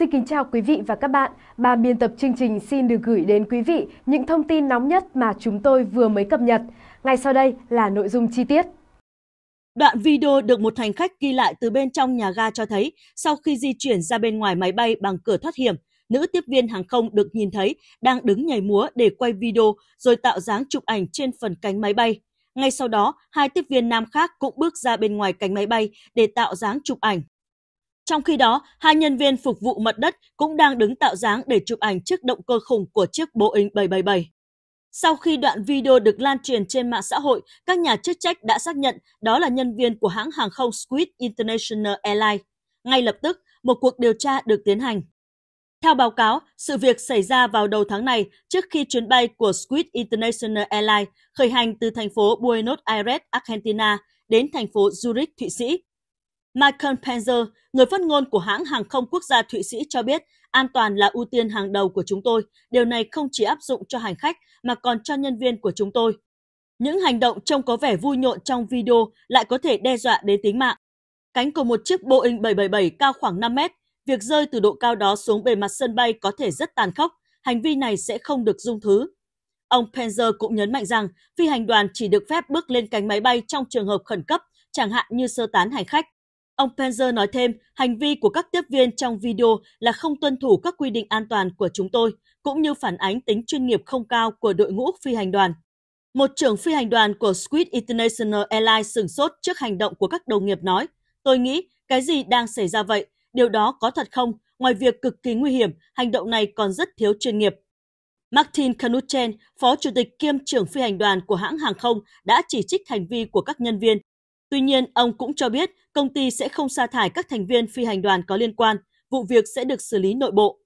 Xin kính chào quý vị và các bạn. Ban biên tập chương trình xin được gửi đến quý vị những thông tin nóng nhất mà chúng tôi vừa mới cập nhật. Ngay sau đây là nội dung chi tiết. Đoạn video được một hành khách ghi lại từ bên trong nhà ga cho thấy, sau khi di chuyển ra bên ngoài máy bay bằng cửa thoát hiểm, nữ tiếp viên hàng không được nhìn thấy đang đứng nhảy múa để quay video rồi tạo dáng chụp ảnh trên phần cánh máy bay. Ngay sau đó, hai tiếp viên nam khác cũng bước ra bên ngoài cánh máy bay để tạo dáng chụp ảnh. Trong khi đó, hai nhân viên phục vụ mặt đất cũng đang đứng tạo dáng để chụp ảnh chiếc động cơ khủng của chiếc Boeing 777. Sau khi đoạn video được lan truyền trên mạng xã hội, các nhà chức trách đã xác nhận đó là nhân viên của hãng hàng không Swiss International Airlines. Ngay lập tức, một cuộc điều tra được tiến hành. Theo báo cáo, sự việc xảy ra vào đầu tháng này trước khi chuyến bay của Swiss International Airlines khởi hành từ thành phố Buenos Aires, Argentina đến thành phố Zurich, Thụy Sĩ Michael Penzer, người phát ngôn của hãng hàng không quốc gia Thụy Sĩ cho biết, an toàn là ưu tiên hàng đầu của chúng tôi. Điều này không chỉ áp dụng cho hành khách mà còn cho nhân viên của chúng tôi. Những hành động trông có vẻ vui nhộn trong video lại có thể đe dọa đến tính mạng. Cánh của một chiếc Boeing 777 cao khoảng 5 mét, việc rơi từ độ cao đó xuống bề mặt sân bay có thể rất tàn khốc, hành vi này sẽ không được dung thứ. Ông Penzer cũng nhấn mạnh rằng phi hành đoàn chỉ được phép bước lên cánh máy bay trong trường hợp khẩn cấp, chẳng hạn như sơ tán hành khách. Ông Pence nói thêm, hành vi của các tiếp viên trong video là không tuân thủ các quy định an toàn của chúng tôi, cũng như phản ánh tính chuyên nghiệp không cao của đội ngũ phi hành đoàn. Một trưởng phi hành đoàn của Swiss International Airlines sửng sốt trước hành động của các đồng nghiệp nói, tôi nghĩ cái gì đang xảy ra vậy, điều đó có thật không? Ngoài việc cực kỳ nguy hiểm, hành động này còn rất thiếu chuyên nghiệp. Martin Knutchen, phó chủ tịch kiêm trưởng phi hành đoàn của hãng hàng không, đã chỉ trích hành vi của các nhân viên Tuy nhiên, ông cũng cho biết công ty sẽ không sa thải các thành viên phi hành đoàn có liên quan, vụ việc sẽ được xử lý nội bộ.